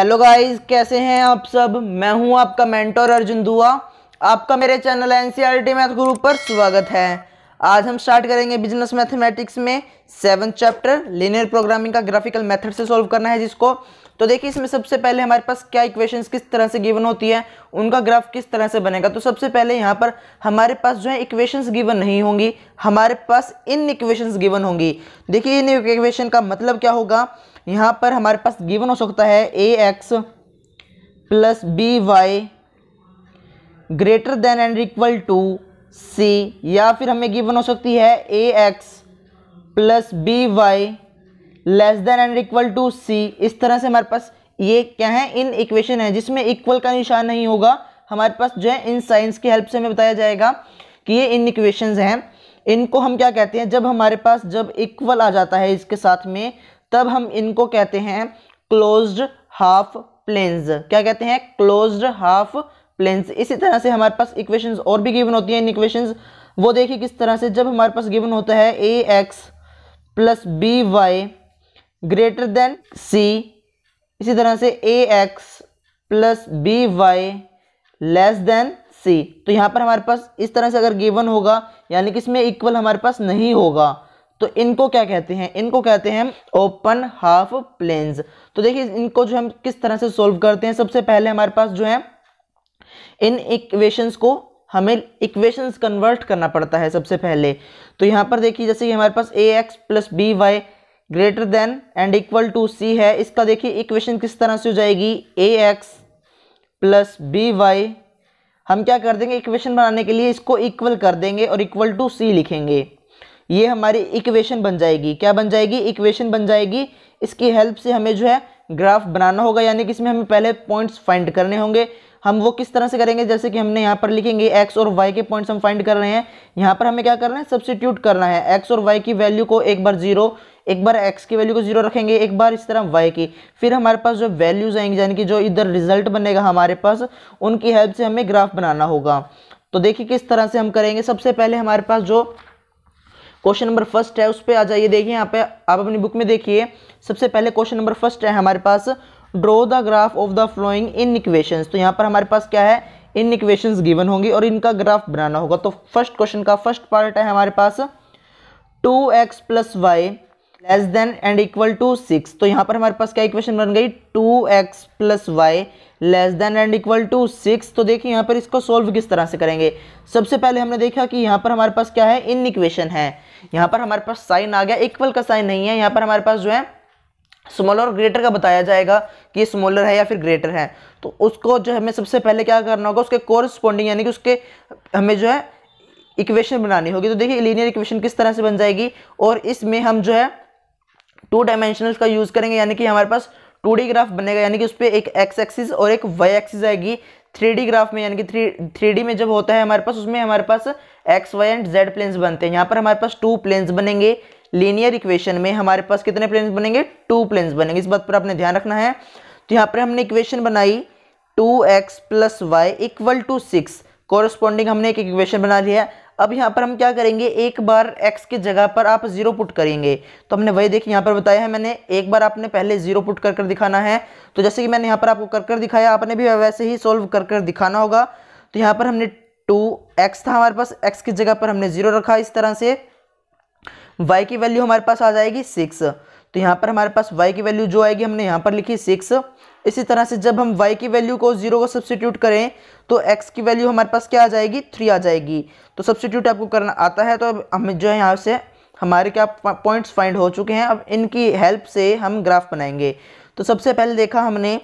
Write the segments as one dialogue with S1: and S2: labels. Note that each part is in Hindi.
S1: हेलो गाइस कैसे हैं आप सब मैं हूं आपका मेंटोर अर्जुन दुआ आपका मेरे channel N C R T math group पर स्वागत है आज हम स्टार्ट करेंगे बिजनेस मैथमेटिक्स में सेवन चैप्टर लिनियर प्रोग्रामिंग का ग्राफिकल मेथड से सॉल्व करना है जिसको तो देखिए इसमें सबसे पहले हमारे पास क्या इक्वेशंस किस तरह से गिवन होती है उनका ग्राफ किस तरह से बनेगा तो सबसे पहले यहाँ पर हमारे पास जो है इक्वेशंस गिवन नहीं होंगी हमारे पास इन इक्वेशंस गिवन होंगी देखिए इन इक्वेशन का मतलब क्या होगा यहाँ पर हमारे पास गिवन हो सकता है A X plus B Y greater than and equal to C या फिर हमें गिवन हो सकती है A X plus B Y less than and equal to C इस तरह से हमारे पास ये क्या है इन इक्वेशन है जिसमें इक्वल का निशान नहीं होगा हमारे पास जो है इन साइंस की हेल्प से हमें बताया जाएगा कि ये इन इक्वेशंस हैं इनको हम क्या कहते हैं जब हमारे पास जब इक्वल आ जाता है इसके साथ में तब हम इनको कहते हैं क्लोज्ड हाफ प्लेन्स क्या कहते हैं क्लोज्ड हाफ प्लेन्स इसी तरह से हमारे पास इक्वेशंस और भी गिवन होती हैं इन इक्वेशंस वो देखिए किस तरह से जब हमारे पास गिवन होता है A X plus B Y greater than C इसी तरह से A X plus B Y less than C तो यहाँ पर हमारे पास इस तरह से अगर गिवन होगा यानी कि इसमें इक्वल हमारे पास नहीं होगा तो इनको क्या कहते हैं इनको कहते हैं ओपन हाफ प्लेन्स तो देखिए इनको जो हम किस तरह से सोल्व करते हैं सबसे पहले हमारे पास जो है इन इक्वेशंस को हमें इक्वेशंस कन्वर्ट करना पड़ता है सबसे पहले तो यहाँ पर देखिए जैसे कि हमारे पास A X plus B Y greater than and equal to C है इसका देखिए इक्वेशन किस तरह से हो जाएगी A X plus B Y हम क्या कर देंगे इक्वेशन बनाने के लिए इसको इक्वल कर देंगे और इक्वल टू सी लिखेंगे ये हमारी इक्वेशन बन जाएगी क्या बन जाएगी इक्वेशन बन जाएगी इसकी हेल्प से हमें जो है ग्राफ बनाना होगा यानी कि इसमें हमें पहले पॉइंट्स फाइंड करने होंगे हम वो किस तरह से करेंगे जैसे कि हमने यहाँ पर लिखेंगे एक्स और वाई के पॉइंट्स हम फाइंड कर रहे हैं यहाँ पर हमें क्या करना है सब्सिट्यूट करना है एक्स और वाई की वैल्यू को एक बार जीरो एक बार एक्स की वैल्यू को जीरो रखेंगे एक बार इस तरह वाई की फिर हमारे पास जो वैल्यूज़ आएंगे यानी कि जो इधर रिजल्ट बनेगा हमारे पास उनकी हेल्प से हमें ग्राफ बनाना होगा तो देखिए किस तरह से हम करेंगे सबसे पहले हमारे पास जो क्वेश्चन नंबर फर्स्ट है उस पर आ जाइए देखिए यहाँ पे आप अपनी बुक में देखिए सबसे पहले क्वेश्चन नंबर फर्स्ट है हमारे पास draw the graph of the following inequation तो यहाँ पर हमारे पास क्या है इन इक्वेशन गिवन होंगी और इनका ग्राफ बनाना होगा तो फर्स्ट क्वेश्चन का फर्स्ट पार्ट है हमारे पास two X plus Y less than and equal to six तो यहाँ पर हमारे पास क्या इक्वेशन बन गई two X plus Y less than and equal to six तो देखिए यहाँ पर इसको सॉल्व किस तरह से करेंगे सबसे पहले हमने देखा कि यहाँ पर हमारे पास क्या है इन इक्वेशन है यहाँ पर हमारे पास साइन आ गया इक्वल का साइन नहीं है यहाँ पर हमारे पास जो है स्मॉलर और ग्रेटर का बताया जाएगा कि स्मॉलर है या फिर ग्रेटर है तो उसको जो हमें सबसे पहले क्या करना होगा उसके कोरस्पॉन्डिंग यानी कि उसके हमें जो है इक्वेशन बनानी होगी तो देखिए लीनियर इक्वेशन किस तरह से बन जाएगी और इसमें हम जो है टू डायमेंशनल का यूज़ करेंगे यानी कि हमारे पास टू ग्राफ बनेगा यानी कि उस पर एक एक्स एक्सिस और एक वाई एक्सिस आएगी थ्री ग्राफ में यानी कि थ्री थ्री में जब होता है हमारे पास उसमें हमारे पास X Y and Z planes बनते हैं यहाँ पर हमारे पास टू प्लेन्स बनेंगे लीनियर इक्वेशन में हमारे पास कितने प्लेन्स बनेंगे टू प्लेन्स बनेंगे इस बात पर आपने ध्यान रखना है तो यहाँ पर हमने इक्वेशन बनाई two X plus Y equal to six corresponding हमने एक इक्वेशन बना लिया अब यहाँ पर हम क्या करेंगे एक बार x की जगह पर आप जीरो पुट करेंगे तो हमने वही देखिए यहाँ पर बताया है मैंने एक बार आपने पहले जीरो पुट कर कर दिखाना है तो जैसे कि मैंने यहाँ पर आपको कर कर दिखाया आपने भी वैसे ही सोल्व कर कर दिखाना होगा तो यहाँ पर हमने टू एक्स था हमारे पास एक्स की जगह पर हमने जीरो रखा इस तरह से वाई की वैल्यू हमारे पास आ जाएगी सिक्स तो यहाँ पर हमारे पास वाई की वैल्यू जो आएगी हमने यहाँ पर लिखी सिक्स इसी तरह से जब हम y की वैल्यू को जीरो को सब्सटीट्यूट करें तो x की वैल्यू हमारे पास क्या आ जाएगी थ्री आ जाएगी तो सब्सटीट्यूट आपको करना आता है तो अब हम जो है यहाँ से हमारे क्या पॉइंट्स फाइंड हो चुके हैं अब इनकी हेल्प से हम ग्राफ बनाएंगे तो सबसे पहले देखा हमने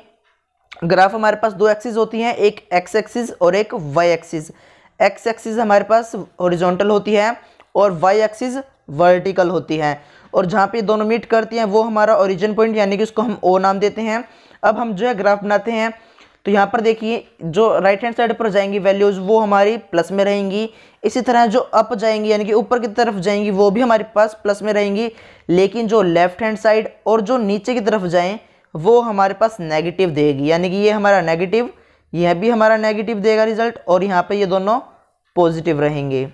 S1: ग्राफ हमारे पास दो एक्सिस होती हैं एक एक्स एक्सिस और एक वाई एक्सिस एक्स एक्सिस हमारे पास ओरिजोंटल होती है और वाई एक्सिस वर्टिकल होती है और जहाँ पे दोनों मीट करती हैं वो हमारा ओरिजिन पॉइंट यानी कि उसको हम ओ नाम देते हैं अब हम जो है ग्राफ बनाते हैं तो यहाँ पर देखिए जो राइट हैंड साइड पर जाएंगी वैल्यूज़ वो हमारी प्लस में रहेंगी इसी तरह जो अप जाएंगी यानी कि ऊपर की तरफ जाएंगी वो भी हमारे पास प्लस में रहेंगी लेकिन जो लेफ्ट हैंड साइड और जो नीचे की तरफ जाएँ वो हमारे पास नेगेटिव देगी यानी कि ये हमारा नेगेटिव यह भी हमारा नेगेटिव देगा रिजल्ट और यहाँ पर ये दोनों पॉजिटिव रहेंगे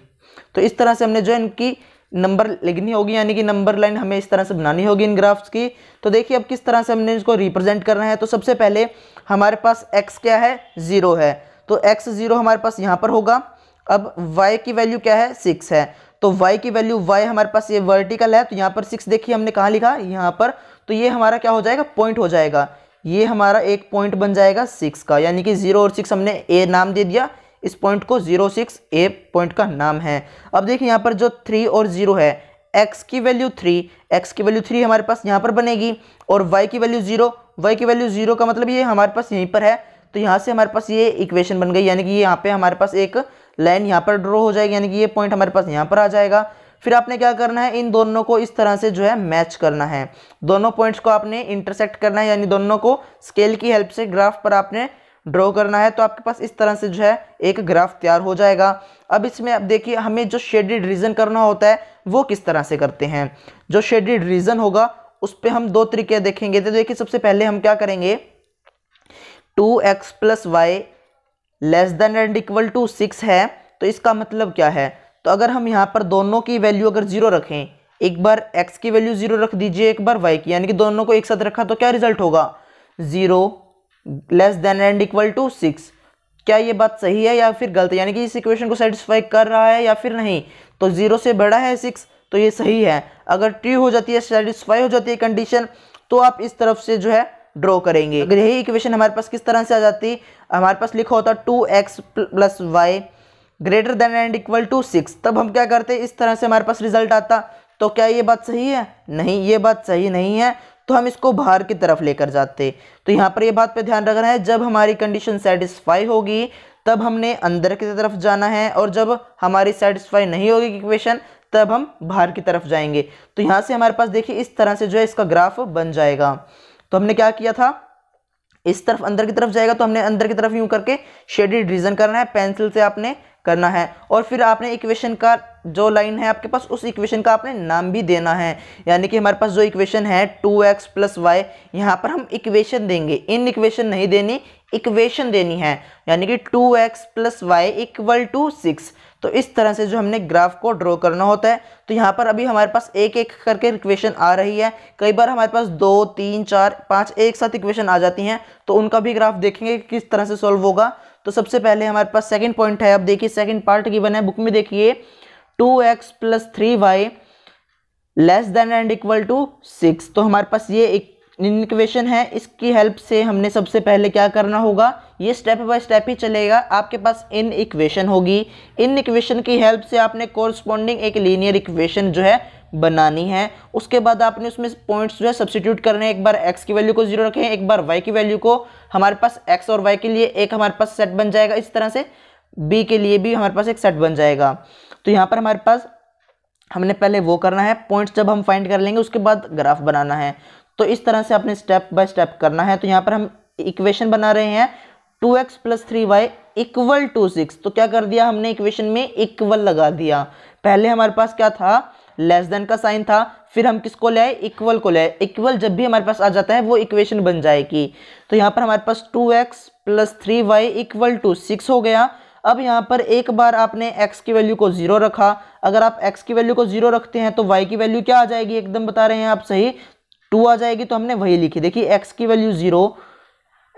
S1: तो इस तरह से हमने जो है इनकी नंबर लिखनी होगी यानी कि नंबर लाइन हमें इस तरह से बनानी होगी इन ग्राफ्स की तो देखिए अब किस तरह से हमने इसको रिप्रेजेंट करना है तो सबसे पहले हमारे पास एक्स क्या है ज़ीरो है तो एक्स ज़ीरो हमारे पास यहाँ पर होगा अब वाई की वैल्यू क्या है सिक्स है तो वाई की वैल्यू वाई हमारे पास ये वर्टिकल है तो यहाँ पर सिक्स देखिए हमने कहाँ लिखा यहाँ पर तो ये हमारा क्या हो जाएगा पॉइंट हो जाएगा ये हमारा एक पॉइंट बन जाएगा सिक्स का यानी कि जीरो और सिक्स हमने ए नाम दे दिया इस पॉइंट को जीरो सिक्स ए पॉइंट का नाम है अब देखिए यहाँ पर जो थ्री और जीरो है एक्स की वैल्यू थ्री एक्स की वैल्यू थ्री हमारे पास यहाँ पर बनेगी और वाई की वैल्यू जीरो वाई की वैल्यू जीरो का मतलब ये हमारे पास यहीं पर है तो यहाँ से हमारे पास ये इक्वेशन बन गई यानी कि यहाँ पे हमारे पास एक लाइन यहाँ पर ड्रॉ हो जाएगी यानी कि ये पॉइंट हमारे पास यहाँ पर आ जाएगा फिर आपने क्या करना है इन दोनों को इस तरह से जो है मैच करना है दोनों पॉइंट्स को आपने इंटरसेक्ट करना है यानी दोनों को स्केल की हेल्प से ग्राफ पर आपने ड्रॉ करना है तो आपके पास इस तरह से जो है एक ग्राफ तैयार हो जाएगा अब इसमें अब देखिए हमें जो शेडिड रीजन करना होता है वो किस तरह से करते हैं जो शेडिड रीजन होगा उस पर हम दो तरीके देखेंगे तो देखिए सबसे पहले हम क्या करेंगे two X plus Y less than and equal to six है तो इसका मतलब क्या है तो अगर हम यहाँ पर दोनों की वैल्यू अगर जीरो रखें एक बार x की वैल्यू जीरो रख दीजिए एक बार y की यानी कि दोनों को एक साथ रखा तो क्या रिजल्ट होगा zero less than and equal to six क्या ये बात सही है या फिर गलत है यानी कि इस इक्वेशन को सेटिस्फाई कर रहा है या फिर नहीं तो ज़ीरो से बड़ा है सिक्स तो ये सही है अगर ट्री हो जाती है सेटिस्फाई हो जाती है कंडीशन तो आप इस तरफ से जो है ड्रॉ करेंगे अगर यही इक्वेशन हमारे पास किस तरह से आ जाती हमारे पास लिखा होता two X plus Y greater than and equal to six तब हम क्या करते इस तरह से हमारे पास रिजल्ट आता तो क्या ये बात सही है नहीं ये बात सही नहीं है तो हम इसको बाहर की तरफ लेकर जाते तो यहाँ पर ये बात पे ध्यान रखना है जब हमारी कंडीशन सेटिस्फाई होगी तब हमने अंदर की तरफ जाना है और जब हमारी सेटिस्फाई नहीं होगी इक्वेशन तब हम बाहर की तरफ जाएंगे तो यहाँ से हमारे पास देखिए इस तरह से जो है इसका ग्राफ बन जाएगा तो हमने क्या किया था इस तरफ अंदर की तरफ जाएगा तो हमने अंदर की तरफ यूं करके शेडेड रीजन करना है पेंसिल से आपने करना है और फिर आपने इक्वेशन का जो लाइन है आपके पास उस इक्वेशन का आपने नाम भी देना है यानी कि हमारे पास जो इक्वेशन है टू एक्स प्लस वाई यहाँ पर हम इक्वेशन देंगे इन इक्वेशन नहीं देनी इक्वेशन देनी है यानी कि two X plus Y equal to six तो इस तरह से जो हमने ग्राफ को ड्रॉ करना होता है तो यहाँ पर अभी हमारे पास एक एक करके इक्वेशन आ रही है कई बार हमारे पास दो तीन चार पाँच एक साथ इक्वेशन आ जाती हैं तो उनका भी ग्राफ देखेंगे किस तरह से सॉल्व होगा तो सबसे पहले हमारे पास सेकंड पॉइंट है अब देखिए सेकंड पार्ट गिवन है बुक में देखिए two X plus three Y less than and equal to six तो हमारे पास ये एक इक्वेशन है इसकी हेल्प से हमने सबसे पहले क्या करना होगा ये स्टेप बाय स्टेप ही चलेगा आपके पास इन इक्वेशन होगी इन इक्वेशन की हेल्प से आपने कोरस्पॉन्डिंग एक लीनियर इक्वेशन जो है बनानी है उसके बाद आपने उसमें पॉइंट्स जो है सब्सिट्यूट करने हैं एक बार एक्स की वैल्यू को जीरो रखें एक बार वाई की वैल्यू को हमारे पास एक्स और वाई के लिए एक हमारे पास सेट बन जाएगा इस तरह से बी के लिए भी हमारे पास एक सेट बन जाएगा तो यहाँ पर हमारे पास हमने पहले वो करना है पॉइंट्स जब हम फाइंड कर लेंगे उसके बाद ग्राफ बनाना है तो इस तरह से आपने स्टेप बाय स्टेप करना है तो यहाँ पर हम इक्वेशन बना रहे हैं two X plus three Y equal to six तो क्या कर दिया हमने इक्वेशन में इक्वल लगा दिया पहले हमारे पास क्या था लेस देन का साइन था फिर हम किसको ले आए इक्वल को ले आए इक्वल जब भी हमारे पास आ जाता है वो इक्वेशन बन जाएगी तो यहाँ पर हमारे पास two X plus three Y equal to six हो गया अब यहाँ पर एक बार आपने x की वैल्यू को जीरो रखा अगर आप x की वैल्यू को जीरो रखते हैं तो y की वैल्यू क्या आ जाएगी एकदम बता रहे हैं आप सही टू आ जाएगी तो हमने वही लिखी देखिए x की वैल्यू जीरो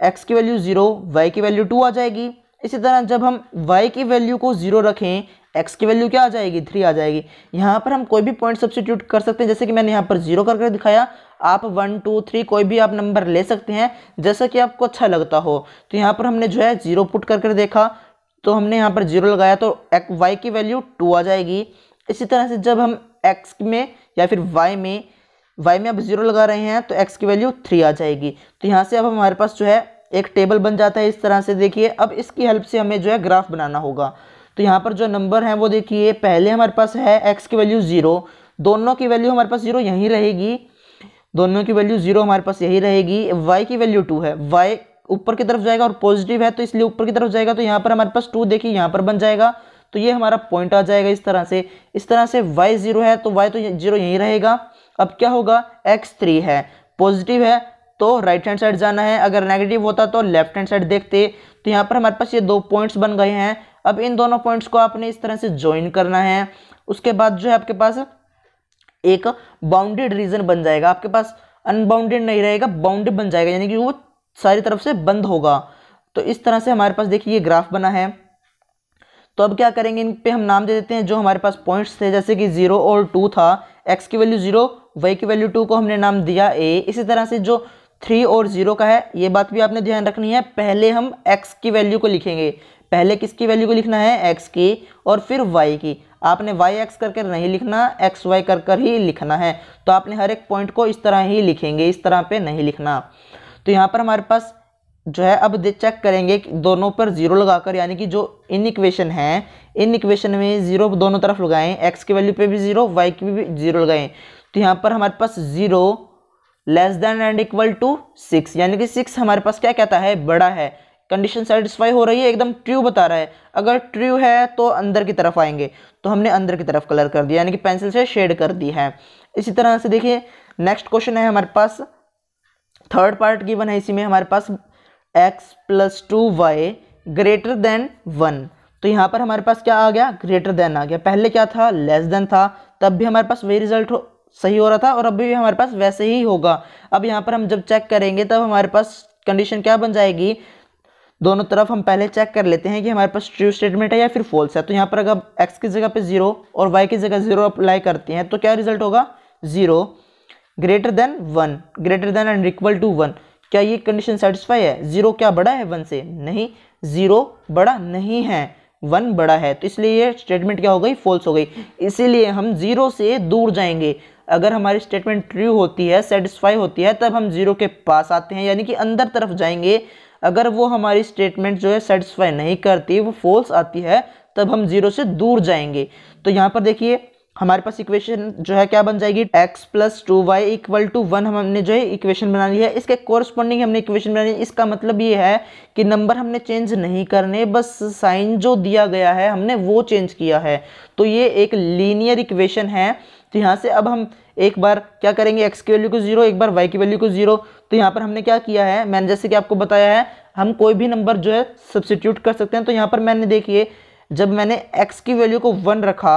S1: x की वैल्यू जीरो y की वैल्यू टू आ जाएगी इसी तरह जब हम y की वैल्यू को ज़ीरो रखें x की वैल्यू क्या आ जाएगी थ्री आ जाएगी यहाँ पर हम कोई भी पॉइंट सब्सिट्यूट कर सकते हैं जैसे कि मैंने यहाँ पर जीरो करके दिखाया आप वन टू थ्री कोई भी आप नंबर ले सकते हैं जैसा कि आपको अच्छा लगता हो तो यहाँ पर हमने जो है जीरो पुट करके देखा तो हमने यहाँ पर जीरो लगाया तो वाई की वैल्यू टू आ जाएगी इसी तरह से जब हम एक्स में या फिर वाई में वाई में आप जीरो लगा रहे हैं तो एक्स की वैल्यू थ्री आ जाएगी तो यहाँ से अब हमारे पास जो है एक टेबल बन जाता है इस तरह से देखिए अब इसकी हेल्प से हमें जो है ग्राफ बनाना होगा तो यहाँ पर जो नंबर है वो देखिए पहले हमारे पास है एक्स की वैल्यू ज़ीरो दोनों की वैल्यू हमारे पास ज़ीरो यहीं रहेगी दोनों की वैल्यू ज़ीरो हमारे पास यही रहेगी वाई की वैल्यू टू है वाई ऊपर की तरफ जाएगा और पॉजिटिव है तो इसलिए ऊपर की तरफ जाएगा तो यहाँ पर हमारे पास टू देखिए यहाँ पर बन जाएगा तो ये हमारा पॉइंट आ जाएगा इस तरह से इस तरह से वाई ज़ीरो है तो वाई तो जीरो यहीं रहेगा अब क्या होगा एक्स थ्री है पॉजिटिव है तो राइट हैंड साइड जाना है अगर नेगेटिव होता तो लेफ्ट हैंड साइड देखते तो यहाँ पर हमारे पास ये दो पॉइंट्स बन गए हैं अब इन दोनों पॉइंट्स को आपने इस तरह से ज्वाइन करना है उसके बाद जो है आपके पास एक बाउंडेड रीजन बन जाएगा आपके पास अनबाउंडेड नहीं रहेगा बाउंडेड बन जाएगा यानी कि वो सारी तरफ से बंद होगा तो इस तरह से हमारे पास देखिए ये ग्राफ बना है तो अब क्या करेंगे इन पे हम नाम दे देते हैं जो हमारे पास पॉइंट्स थे जैसे कि जीरो और टू था एक्स की वैल्यू जीरो वाई की वैल्यू टू को हमने नाम दिया ए इसी तरह से जो थ्री और जीरो का है ये बात भी आपने ध्यान रखनी है पहले हम एक्स की वैल्यू को लिखेंगे पहले किसकी वैल्यू को लिखना है एक्स की और फिर वाई की आपने वाई एक्स करके नहीं लिखना एक्स वाई कर कर ही लिखना है तो आपने हर एक पॉइंट को इस तरह ही लिखेंगे इस तरह पे नहीं लिखना तो यहाँ पर हमारे पास जो है अब चेक करेंगे कि दोनों पर जीरो लगाकर यानी कि जो इन इक्वेशन है इन इक्वेशन में जीरो दोनों तरफ लगाएं एक्स की वैल्यू पे भी जीरो वाई की भी जीरो लगाएं तो यहाँ पर हमारे पास zero less than and equal to six यानी कि सिक्स हमारे पास क्या कहता है बड़ा है कंडीशन सेटिस्फाई हो रही है एकदम ट्रू बता रहा है अगर ट्रू है तो अंदर की तरफ आएंगे तो हमने अंदर की तरफ कलर कर दिया यानी कि पेंसिल से शेड कर दी है इसी तरह से देखिए नेक्स्ट क्वेश्चन है हमारे पास थर्ड पार्ट गिवन है इसी में हमारे पास X plus two Y greater than one तो यहाँ पर हमारे पास क्या आ गया ग्रेटर देन आ गया पहले क्या था लेस देन था तब भी हमारे पास वही रिजल्ट सही हो रहा था और अभी भी हमारे पास वैसे ही होगा अब यहाँ पर हम जब चेक करेंगे तब हमारे पास कंडीशन क्या बन जाएगी दोनों तरफ हम पहले चेक कर लेते हैं कि हमारे पास ट्रू स्टेटमेंट है या फिर फॉल्स है तो यहाँ पर अगर एक्स की जगह पे जीरो और वाई की जगह जीरो अप्लाई करते हैं तो क्या रिजल्ट होगा zero greater than one greater than and equal to one क्या ये कंडीशन सेटिस्फाई है जीरो क्या बड़ा है वन से नहीं जीरो बड़ा नहीं है वन बड़ा है तो इसलिए ये स्टेटमेंट क्या हो गई फॉल्स हो गई इसीलिए हम जीरो से दूर जाएंगे अगर हमारी स्टेटमेंट ट्रू होती है सेटिस्फाई होती है तब हम जीरो के पास आते हैं यानी कि अंदर तरफ जाएंगे अगर वो हमारी स्टेटमेंट जो है सेटिस्फाई नहीं करती वो फॉल्स आती है तब हम जीरो से दूर जाएंगे तो यहाँ पर देखिए हमारे पास इक्वेशन जो है क्या बन जाएगी x plus two Y equal to one हमने जो है इक्वेशन बना ली है इसके कोरस्पॉन्डिंग हमने इक्वेशन बनाई इसका मतलब ये है कि नंबर हमने चेंज नहीं करने बस साइन जो दिया गया है हमने वो चेंज किया है तो ये एक लीनियर इक्वेशन है तो यहाँ से अब हम एक बार क्या करेंगे एक्स की वैल्यू को जीरो एक बार वाई की वैल्यू को जीरो तो यहाँ पर हमने क्या किया है मैंने जैसे कि आपको बताया है हम कोई भी नंबर जो है सब्सिट्यूट कर सकते हैं तो यहाँ पर मैंने देखिए जब मैंने एक्स की वैल्यू को वन रखा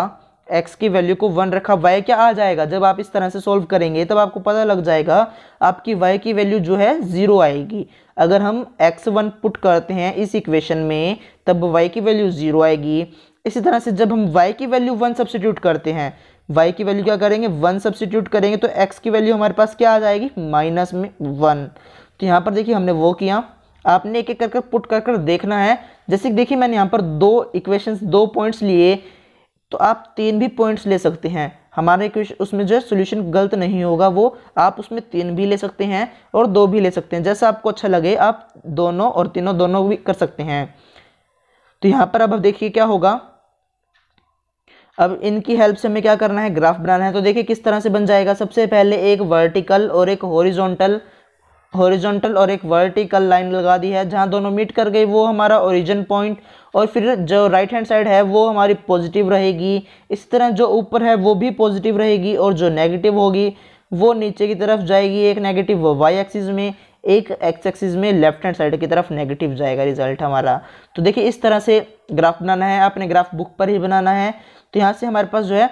S1: एक्स की वैल्यू को वन रखा वाई क्या आ जाएगा जब आप इस तरह से सॉल्व करेंगे तब आपको पता लग जाएगा आपकी वाई की वैल्यू जो है ज़ीरो आएगी अगर हम एक्स वन पुट करते हैं इस इक्वेशन में तब वाई की वैल्यू ज़ीरो आएगी इसी तरह से जब हम वाई की वैल्यू वन सब्सिट्यूट करते हैं वाई की वैल्यू क्या करेंगे वन सब्सिट्यूट करेंगे तो एक्स की वैल्यू हमारे पास क्या आ जाएगी माइनस में वन तो यहाँ पर देखिए हमने वो किया आपने एक एक करके पुट कर कर देखना है जैसे कि देखिए मैंने यहाँ पर दो इक्वेशंस दो पॉइंट्स लिए तो आप तीन भी पॉइंट्स ले सकते हैं हमारे इक्वेशन उसमें जो है सोल्यूशन गलत नहीं होगा वो आप उसमें तीन भी ले सकते हैं और दो भी ले सकते हैं जैसा आपको अच्छा लगे आप दोनों और तीनों दोनों भी कर सकते हैं तो यहाँ पर अब देखिए क्या होगा अब इनकी हेल्प से हमें क्या करना है ग्राफ बनाना है तो देखिए किस तरह से बन जाएगा सबसे पहले एक वर्टिकल और एक हॉरिजॉन्टल हॉरिजॉन्टल और एक वर्टिकल लाइन लगा दी है जहाँ दोनों मीट कर गई वो हमारा ओरिजिन पॉइंट और फिर जो राइट हैंड साइड है वो हमारी पॉजिटिव रहेगी इस तरह जो ऊपर है वो भी पॉजिटिव रहेगी और जो नेगेटिव होगी वो नीचे की तरफ जाएगी एक नेगेटिव वाई एक्सिस में एक एक्स एक्सिस में लेफ्ट हैंड साइड की तरफ नेगेटिव जाएगा रिजल्ट हमारा तो देखिए इस तरह से ग्राफ बनाना है आपने ग्राफ बुक पर ही बनाना है तो यहाँ से हमारे पास जो है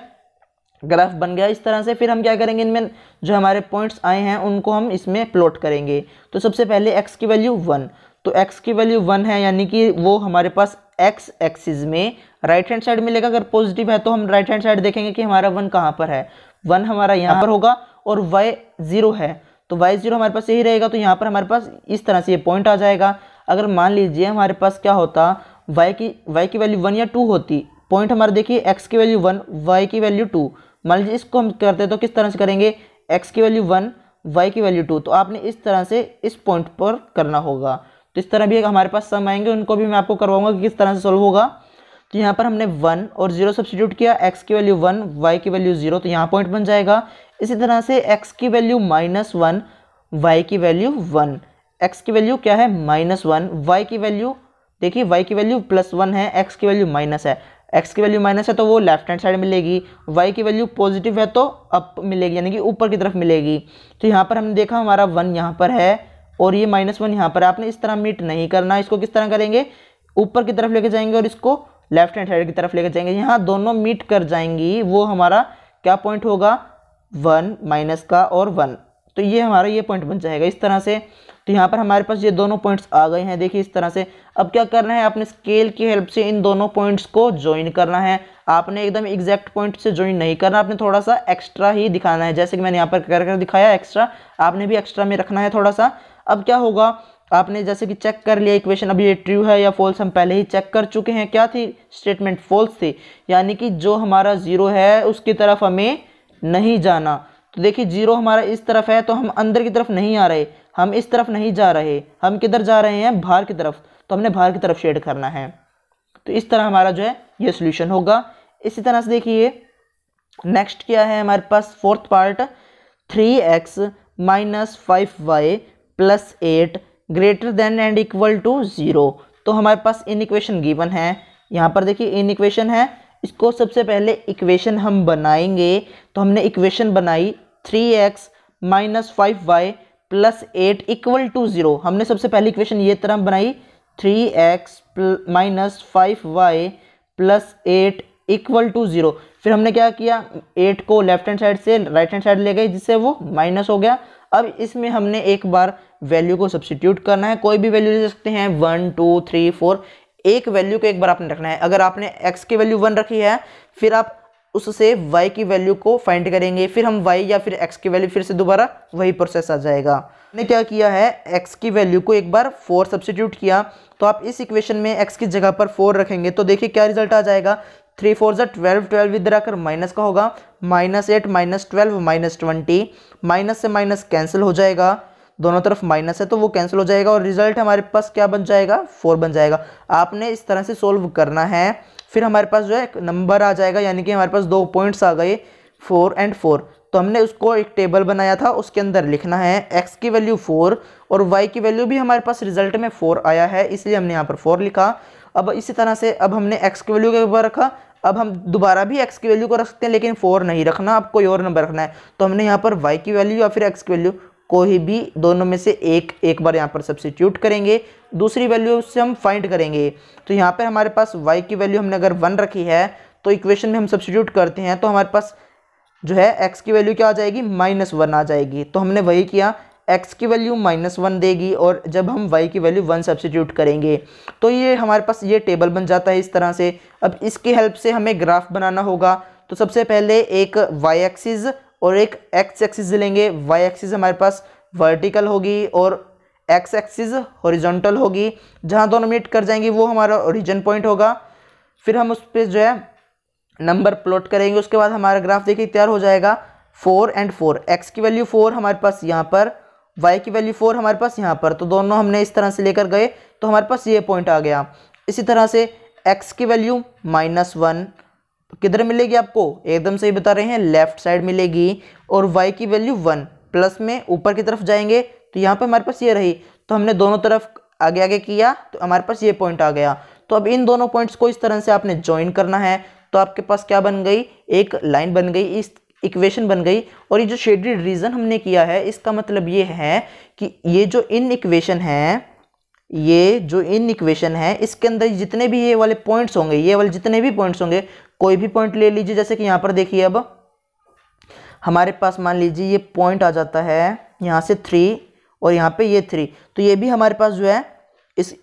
S1: ग्राफ बन गया इस तरह से फिर हम क्या करेंगे इनमें जो हमारे पॉइंट्स आए हैं उनको हम इसमें प्लॉट करेंगे तो सबसे पहले एक्स की वैल्यू वन तो एक्स की वैल्यू वन है यानी कि वो हमारे पास एक्स एक्सिस में राइट हैंड साइड मिलेगा अगर पॉजिटिव है तो हम राइट हैंड साइड देखेंगे कि हमारा वन कहाँ पर है वन हमारा यहाँ पर होगा और वाई ज़ीरो है तो वाई जीरो हमारे पास यही रहेगा तो यहाँ पर हमारे पास इस तरह से ये पॉइंट आ जाएगा अगर मान लीजिए हमारे पास क्या होता वाई की वाई की वैल्यू वन या टू होती पॉइंट हमारे देखिए एक्स की वैल्यू वन वाई की वैल्यू टू मान लीजिए इसको हम करते हैं तो किस तरह से करेंगे एक्स की वैल्यू वन वाई की वैल्यू टू तो आपने इस तरह से इस पॉइंट पर करना होगा तो इस तरह भी हमारे पास सम आएंगे उनको भी मैं आपको करवाऊंगा कि किस तरह से सोल्व होगा तो यहाँ पर हमने वन और जीरो सब्सिट्यूट किया एक्स की वैल्यू वन वाई की वैल्यू जीरो तो यहाँ पॉइंट बन जाएगा इसी तरह से एक्स की वैल्यू माइनस वन वाई की वैल्यू वन एक्स की वैल्यू क्या है माइनस वन वाई की वैल्यू देखिए वाई की वैल्यू प्लस वन है एक्स की वैल्यू माइनस है एक्स की वैल्यू माइनस है तो वो लेफ्ट हैंड साइड मिलेगी वाई की वैल्यू पॉजिटिव है तो अप मिलेगी यानी कि ऊपर की तरफ मिलेगी तो यहाँ पर हमने देखा हमारा वन यहाँ पर है और ये माइनस वन यहाँ पर आपने इस तरह मीट नहीं करना इसको किस तरह करेंगे ऊपर की तरफ लेके जाएंगे और इसको लेफ्ट हैंड साइड की तरफ लेके जाएंगे यहाँ दोनों मीट कर जाएंगी वो हमारा क्या पॉइंट होगा वन माइनस का और वन तो ये हमारा ये पॉइंट बन जाएगा इस तरह से तो यहाँ पर हमारे पास ये दोनों पॉइंट्स आ गए हैं देखिए इस तरह से अब क्या करना है आपने स्केल की हेल्प से इन दोनों पॉइंट्स को ज्वाइन करना है आपने एकदम एग्जैक्ट पॉइंट से ज्वाइन नहीं करना आपने थोड़ा सा एक्स्ट्रा ही दिखाना है जैसे कि मैंने यहाँ पर कर कर दिखाया एक्स्ट्रा आपने भी एक्स्ट्रा में रखना है थोड़ा सा अब क्या होगा आपने जैसे कि चेक कर लिया इक्वेशन अभी ये ट्रू है या फॉल्स हम पहले ही चेक कर चुके हैं क्या थी स्टेटमेंट फॉल्स थी यानी कि जो हमारा ज़ीरो है उसकी तरफ हमें नहीं जाना तो देखिए जीरो हमारा इस तरफ है तो हम अंदर की तरफ नहीं आ रहे हम इस तरफ नहीं जा रहे हम किधर जा रहे हैं बाहर की तरफ तो हमने बाहर की तरफ शेड करना है तो इस तरह हमारा जो है ये सोल्यूशन होगा इसी तरह से देखिए नेक्स्ट क्या है हमारे पास fourth part three X minus five Y plus eight greater than and equal to zero तो हमारे पास इन इक्वेशन गिवन है यहाँ पर देखिए इन इक्वेशन है इसको सबसे पहले इक्वेशन हम बनाएंगे तो हमने इक्वेशन बनाई three X minus five Y plus eight equal to zero हमने सबसे पहले इक्वेशन ये तरह बनाई three X minus five Y plus eight equal to zero फिर हमने क्या किया एट को लेफ्ट हैंड साइड से राइट हैंड साइड ले गए जिससे वो माइनस हो गया अब इसमें हमने एक बार वैल्यू को सब्सिट्यूट करना है कोई भी वैल्यू ले सकते हैं वन टू थ्री फोर एक वैल्यू को एक बार आपने रखना है अगर आपने एक्स की वैल्यू वन रखी है फिर आप उससे वाई की वैल्यू को फाइंड करेंगे फिर हम वाई या फिर एक्स की वैल्यू फिर से दोबारा वही प्रोसेस आ जाएगा हमने क्या किया है एक्स की वैल्यू को एक बार फोर सब्सटीट्यूट किया तो आप इस इक्वेशन में एक्स की जगह पर फोर रखेंगे तो देखिए क्या रिजल्ट आ जाएगा थ्री फोर जै ट्वेल्व ट्वेल्व इधर आकर माइनस का होगा minus eight minus twelve minus twenty minus से माइनस कैंसिल हो जाएगा दोनों तरफ माइनस है तो वो कैंसिल हो जाएगा और रिजल्ट हमारे पास क्या बन जाएगा फोर बन जाएगा आपने इस तरह से सोल्व करना है फिर हमारे पास जो है नंबर आ जाएगा यानी कि हमारे पास दो पॉइंट्स आ गए फोर एंड फोर तो हमने उसको एक टेबल बनाया था उसके अंदर लिखना है एक्स की वैल्यू फोर और वाई की वैल्यू भी हमारे पास रिजल्ट में फोर आया है इसलिए हमने यहाँ पर फोर लिखा अब इसी तरह से अब हमने एक्स की वैल्यू के ऊपर रखा अब हम दोबारा भी एक्स की वैल्यू को रख सकते हैं लेकिन फोर नहीं रखना अब कोई और नंबर रखना है तो हमने यहाँ पर वाई की वैल्यू या फिर एक्स की वैल्यू कोई भी दोनों में से एक एक बार यहाँ पर सब्सिट्यूट करेंगे दूसरी वैल्यू से हम फाइंड करेंगे तो यहाँ पर हमारे पास वाई की वैल्यू हमने अगर वन रखी है तो इक्वेशन में हम सब्सिट्यूट करते हैं तो हमारे पास जो है एक्स की वैल्यू क्या आ जाएगी माइनस वन आ जाएगी तो हमने वही किया एक्स की वैल्यू माइनस वन देगी और जब हम वाई की वैल्यू वन सब्सिट्यूट करेंगे तो ये हमारे पास ये टेबल बन जाता है इस तरह से अब इसकी हेल्प से हमें ग्राफ बनाना होगा तो सबसे पहले एक वाई एक्सिस और एक एक्स एक्सिस लेंगे वाई एक्सिस हमारे पास वर्टिकल होगी और एक्स एक्सिस हॉरिजॉन्टल होगी जहाँ दोनों मीट कर जाएंगे वो हमारा ओरिजन पॉइंट होगा फिर हम उस पर जो है नंबर प्लॉट करेंगे उसके बाद हमारा ग्राफ देखिए तैयार हो जाएगा फोर एंड फोर एक्स की वैल्यू फोर हमारे पास यहाँ पर वाई की वैल्यू फोर हमारे पास यहाँ पर तो दोनों हमने इस तरह से लेकर गए तो हमारे पास ये पॉइंट आ गया इसी तरह से एक्स की वैल्यू माइनस वन किधर मिलेगी आपको एकदम सही बता रहे हैं लेफ्ट साइड मिलेगी और वाई की वैल्यू वन प्लस में ऊपर की तरफ जाएंगे तो यहाँ पे हमारे पास ये रही तो हमने दोनों तरफ आगे आगे किया तो हमारे पास ये पॉइंट आ गया तो अब इन दोनों पॉइंट्स को इस तरह से आपने ज्वाइन करना है तो आपके पास क्या बन गई एक लाइन बन गई इस इक्वेशन बन गई और ये जो शेडेड रीजन हमने किया है इसका मतलब ये है कि ये जो इन इक्वेशन है ये जो इन इक्वेशन है इसके अंदर जितने भी ये वाले पॉइंट्स होंगे ये वाले जितने भी पॉइंट्स होंगे कोई भी पॉइंट ले लीजिए जैसे कि यहाँ पर देखिए अब हमारे पास मान लीजिए ये पॉइंट आ जाता है यहाँ से थ्री और यहाँ पे ये थ्री तो ये भी हमारे पास जो है इस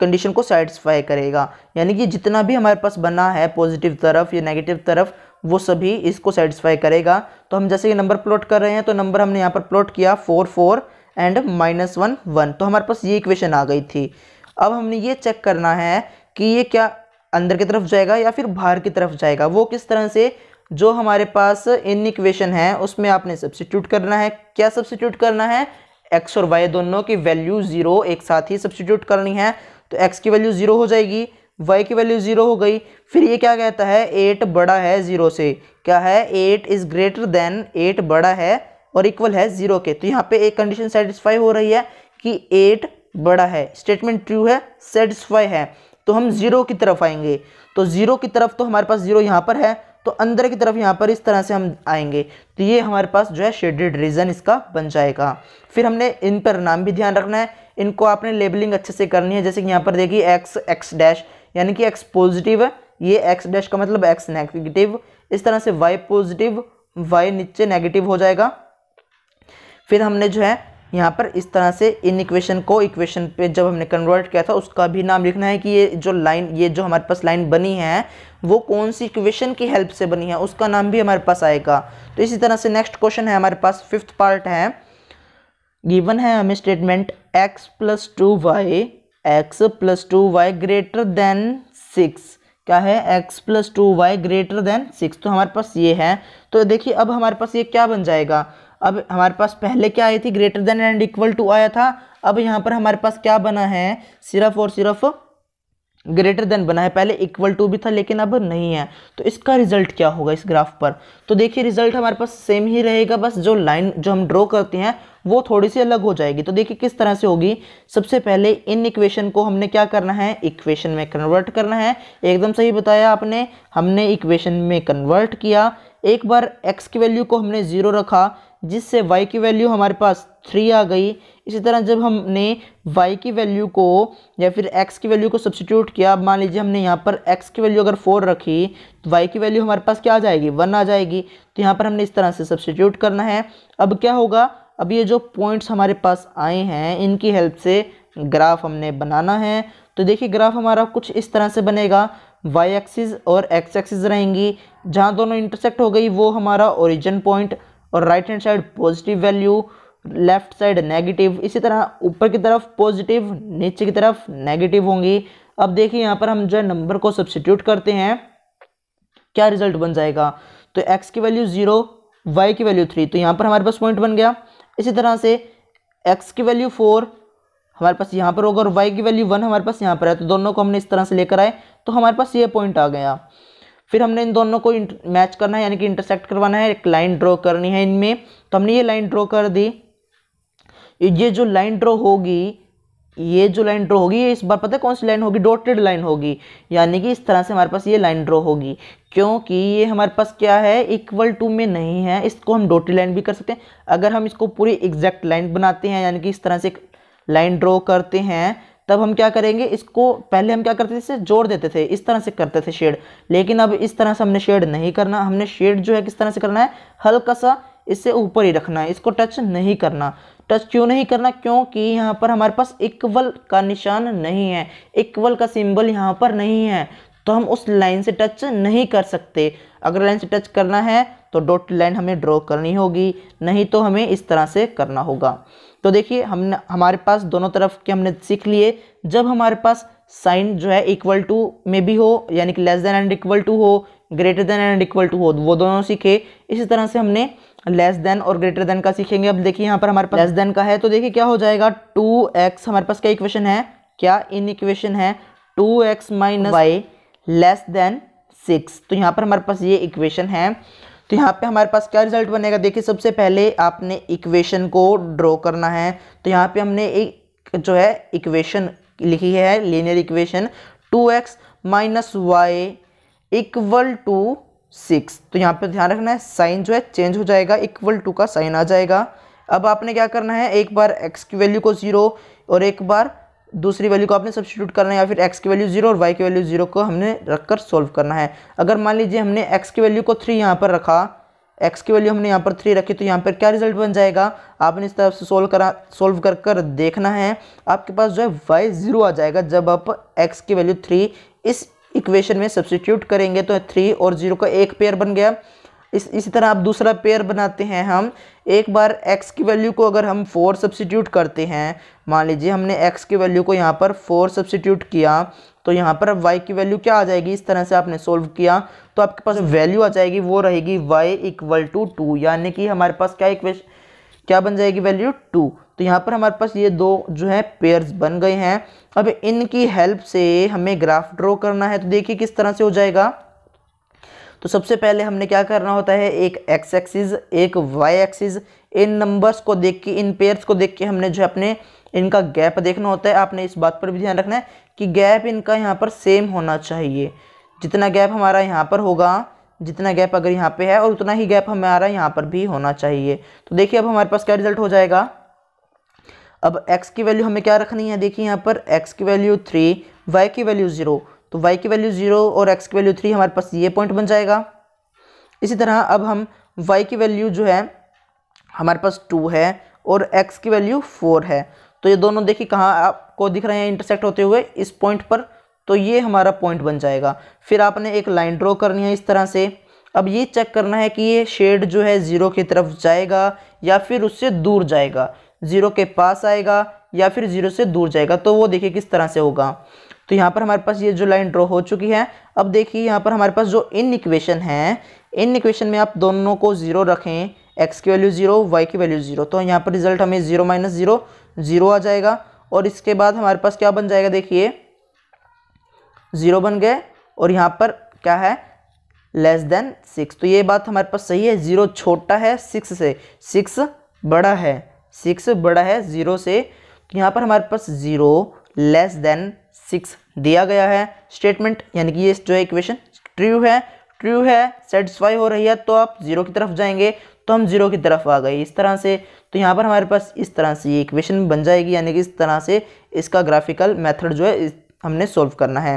S1: कंडीशन को सेटिस्फाई करेगा यानी कि जितना भी हमारे पास बना है पॉजिटिव तरफ या नेगेटिव तरफ वो सभी इसको सेटिस्फाई करेगा तो हम जैसे ये नंबर प्लॉट कर रहे हैं तो नंबर हमने यहाँ पर प्लॉट किया four four and minus one one तो हमारे पास ये इक्वेशन आ गई थी अब हमने ये चेक करना है कि ये क्या अंदर की तरफ जाएगा या फिर बाहर की तरफ जाएगा वो किस तरह से जो हमारे पास इन इक्वेशन है उसमें आपने सब्सिट्यूट करना है क्या सब्सिट्यूट करना है एक्स और वाई दोनों की वैल्यू ज़ीरो एक साथ ही सब्सिट्यूट करनी है तो एक्स की वैल्यू ज़ीरो हो जाएगी वाई की वैल्यू ज़ीरो हो गई फिर ये क्या कहता है एट बड़ा है ज़ीरो से क्या है eight is greater than eight बड़ा है और इक्वल है ज़ीरो के तो यहाँ पे एक कंडीशन सेटिस्फाई हो रही है कि एट बड़ा है स्टेटमेंट ट्रू है सेटिस्फाई है तो हम ज़ीरो की तरफ आएंगे तो ज़ीरो की तरफ तो हमारे पास ज़ीरो यहाँ पर है तो अंदर की तरफ यहाँ पर इस तरह से हम आएंगे तो ये हमारे पास जो है शेडेड रीजन इसका बन जाएगा फिर हमने इन पर नाम भी ध्यान रखना है इनको आपने लेबलिंग अच्छे से करनी है जैसे कि यहाँ पर देखिए एक्स एक्स डैश यानी कि एक्स पॉजिटिव है ये एक्स डैश का मतलब एक्स नेगेटिव इस तरह से वाई पॉजिटिव वाई नीचे नेगेटिव हो जाएगा फिर हमने जो है यहाँ पर इस तरह से इन इक्वेशन को इक्वेशन पे जब हमने कन्वर्ट किया था उसका भी नाम लिखना है कि ये जो लाइन ये जो हमारे पास लाइन बनी है वो कौन सी इक्वेशन की हेल्प से बनी है उसका नाम भी हमारे पास आएगा तो इसी तरह से नेक्स्ट क्वेश्चन है हमारे पास फिफ्थ पार्ट है गिवन है हमें statement X plus two Y X plus two Y greater than six क्या है x plus two Y greater than six तो हमारे पास ये है तो देखिए अब हमारे पास ये क्या बन जाएगा अब हमारे पास पहले क्या आई थी greater than and equal to आया था अब यहाँ पर हमारे पास क्या बना है सिर्फ और सिर्फ ग्रेटर देन बना है पहले इक्वल टू भी था लेकिन अब नहीं है तो इसका रिजल्ट क्या होगा इस ग्राफ पर तो देखिए रिजल्ट हमारे पास सेम ही रहेगा बस जो लाइन जो हम ड्रॉ करते हैं वो थोड़ी सी अलग हो जाएगी तो देखिए किस तरह से होगी सबसे पहले इन इक्वेशन को हमने क्या करना है इक्वेशन में कन्वर्ट करना है एकदम सही बताया आपने हमने इक्वेशन में कन्वर्ट किया एक बार एक्स की वैल्यू को हमने ज़ीरो रखा जिससे y की वैल्यू हमारे पास थ्री आ गई इसी तरह जब हमने y की वैल्यू को या फिर x की वैल्यू को सब्सिट्यूट किया मान लीजिए हमने यहाँ पर x की वैल्यू अगर फोर रखी तो y की वैल्यू हमारे पास क्या आ जाएगी वन आ जाएगी तो यहाँ पर हमने इस तरह से सब्सिट्यूट करना है अब क्या होगा अब ये जो पॉइंट्स हमारे पास आए हैं इनकी हेल्प से ग्राफ हमने बनाना है तो देखिए ग्राफ हमारा कुछ इस तरह से बनेगा वाई एक्सिस और एक्स एक्सिस रहेंगी जहाँ दोनों इंटरसेक्ट हो गई वो हमारा ओरिजिन पॉइंट और right hand side positive value left side negative इसी तरह ऊपर की तरफ पॉजिटिव नीचे की तरफ नेगेटिव होंगी अब देखिए यहाँ पर हम जो है नंबर को सब्सिट्यूट करते हैं क्या रिजल्ट बन जाएगा तो एक्स की वैल्यू जीरो वाई की वैल्यू थ्री तो यहाँ पर हमारे पास पॉइंट बन गया इसी तरह से एक्स की वैल्यू फोर हमारे पास यहाँ पर होगा और वाई की वैल्यू वन हमारे पास यहाँ पर है तो दोनों को हमने इस तरह से लेकर आए तो हमारे पास ये पॉइंट आ गया फिर हमने इन दोनों को मैच करना है यानी कि इंटरसेक्ट करवाना है एक लाइन ड्रॉ करनी है इनमें तो हमने ये लाइन ड्रॉ कर दी ये जो लाइन ड्रॉ होगी ये जो लाइन ड्रॉ होगी ये इस बार पता है कौन सी लाइन होगी डॉटेड लाइन होगी यानी कि इस तरह से हमारे पास ये लाइन ड्रॉ होगी क्योंकि ये हमारे पास क्या है इक्वल टू में नहीं है इसको हम डॉटेड लाइन भी कर सकते हैं अगर हम इसको पूरी एग्जैक्ट लाइन बनाते हैं यानी कि इस तरह से लाइन ड्रॉ करते हैं तब हम क्या करेंगे इसको पहले हम क्या करते थे इसे जोड़ देते थे इस तरह से करते थे शेड लेकिन अब इस तरह से हमने शेड नहीं करना हमने शेड जो है किस तरह से करना है हल्का सा इससे ऊपर ही रखना है इसको टच नहीं करना टच क्यों नहीं करना क्योंकि यहाँ पर हमारे पास इक्वल का निशान नहीं है इक्वल का सिंबल यहाँ पर नहीं है तो हम उस लाइन से टच नहीं कर सकते अगर लाइन से टच करना है तो डॉट लाइन हमें ड्रॉ करनी होगी नहीं तो हमें इस तरह से करना होगा तो देखिए हमने हमारे पास दोनों तरफ के हमने सीख लिए जब हमारे पास साइन जो है इक्वल टू में भी हो यानी कि less than and equal to हो greater than and equal to हो वो दोनों सीखे इसी तरह से हमने लेस देन और ग्रेटर देन का सीखेंगे अब देखिए यहाँ पर हमारे पास लेस देन का है तो देखिए क्या हो जाएगा टू एक्स हमारे पास क्या इक्वेशन है क्या इन इक्वेशन है two X minus Y less than six तो यहाँ पर हमारे पास ये इक्वेशन है तो यहाँ पे हमारे पास क्या रिजल्ट बनेगा देखिए सबसे पहले आपने इक्वेशन को ड्रॉ करना है तो यहाँ पे हमने एक जो है इक्वेशन लिखी है linear equation two X minus Y equal to six तो यहाँ पे ध्यान रखना है साइन जो है चेंज हो जाएगा इक्वल टू का साइन आ जाएगा अब आपने क्या करना है एक बार एक्स की वैल्यू को ज़ीरो और एक बार दूसरी वैल्यू को आपने सब्सिट्यूट करना है या फिर एक्स की वैल्यू जीरो और वाई की वैल्यू जीरो को हमने रखकर सॉल्व करना है अगर मान लीजिए हमने एक्स की वैल्यू को थ्री यहाँ पर रखा एक्स की वैल्यू हमने यहाँ पर थ्री रखी तो यहाँ पर क्या रिजल्ट बन जाएगा आपने इस तरफ से सोल्व करा सोल्व कर कर देखना है आपके पास जो है वाई ज़ीरो आ जाएगा जब आप एक्स की वैल्यू थ्री इस इक्वेशन में सब्सिट्यूट करेंगे तो थ्री और जीरो का एक पेयर बन गया इस इसी तरह आप दूसरा पेयर बनाते हैं हम एक बार x की वैल्यू को अगर हम फोर सब्सिट्यूट करते हैं मान लीजिए हमने x की वैल्यू को यहाँ पर फोर सब्सिट्यूट किया तो यहाँ पर अब y की वैल्यू क्या आ जाएगी इस तरह से आपने सोल्व किया तो आपके पास वैल्यू आ जाएगी वो रहेगी y इक्वल टू टू यानी कि हमारे पास क्या इक्वेश क्या बन जाएगी वैल्यू टू तो यहाँ पर हमारे पास ये दो जो है पेयर्स बन गए हैं अब इनकी हेल्प से हमें ग्राफ ड्रॉ करना है तो देखिए किस तरह से हो जाएगा तो सबसे पहले हमने क्या करना होता है एक एक्स एक्सिस एक वाई एक्सिस इन नंबर्स को देख के इन पेयर्स को देख के हमने जो अपने इनका गैप देखना होता है आपने इस बात पर भी ध्यान रखना है कि गैप इनका यहाँ पर सेम होना चाहिए जितना गैप हमारा यहाँ पर होगा जितना गैप अगर यहाँ पे है और उतना ही गैप हमारा यहाँ पर भी होना चाहिए तो देखिए अब हमारे पास क्या रिजल्ट हो जाएगा अब x की वैल्यू हमें क्या रखनी है देखिए यहाँ पर x की वैल्यू थ्री y की वैल्यू ज़ीरो तो वाई की वैल्यू ज़ीरो और एक्स की वैल्यू थ्री हमारे पास ये पॉइंट बन जाएगा इसी तरह अब हम वाई की वैल्यू जो है हमारे पास टू है और एक्स की वैल्यू फोर है तो ये दोनों देखिए कहाँ आपको दिख रहे हैं इंटरसेक्ट होते हुए इस पॉइंट पर तो ये हमारा पॉइंट बन जाएगा फिर आपने एक लाइन ड्रॉ करनी है इस तरह से अब ये चेक करना है कि ये शेड जो है ज़ीरो की तरफ जाएगा या फिर उससे दूर जाएगा ज़ीरो के पास आएगा या फिर ज़ीरो से दूर जाएगा तो वो देखिए किस तरह से होगा तो यहाँ पर हमारे पास ये जो लाइन ड्रॉ हो चुकी है अब देखिए यहाँ पर हमारे पास जो इन इक्वेशन है इन इक्वेशन में आप दोनों को ज़ीरो रखें एक्स की वैल्यू ज़ीरो वाई की वैल्यू ज़ीरो तो यहाँ पर रिजल्ट हमें ज़ीरो माइनस ज़ीरो ज़ीरो आ जाएगा और इसके बाद हमारे पास क्या बन जाएगा देखिए ज़ीरो बन गए और यहाँ पर क्या है लेस देन सिक्स तो ये बात हमारे पास सही है ज़ीरो छोटा है सिक्स से सिक्स बड़ा है सिक्स बड़ा है ज़ीरो से तो यहाँ पर हमारे पास ज़ीरो लेस देन सिक्स दिया गया है स्टेटमेंट यानी कि ये जो है इक्वेशन ट्रू है ट्रू है सेटिस्फाई हो रही है तो आप जीरो की तरफ जाएंगे तो हम जीरो की तरफ आ गए इस तरह से तो यहाँ पर हमारे पास इस तरह से ये इक्वेशन बन जाएगी यानी कि इस तरह से इसका ग्राफिकल मेथड जो है हमने सॉल्व करना है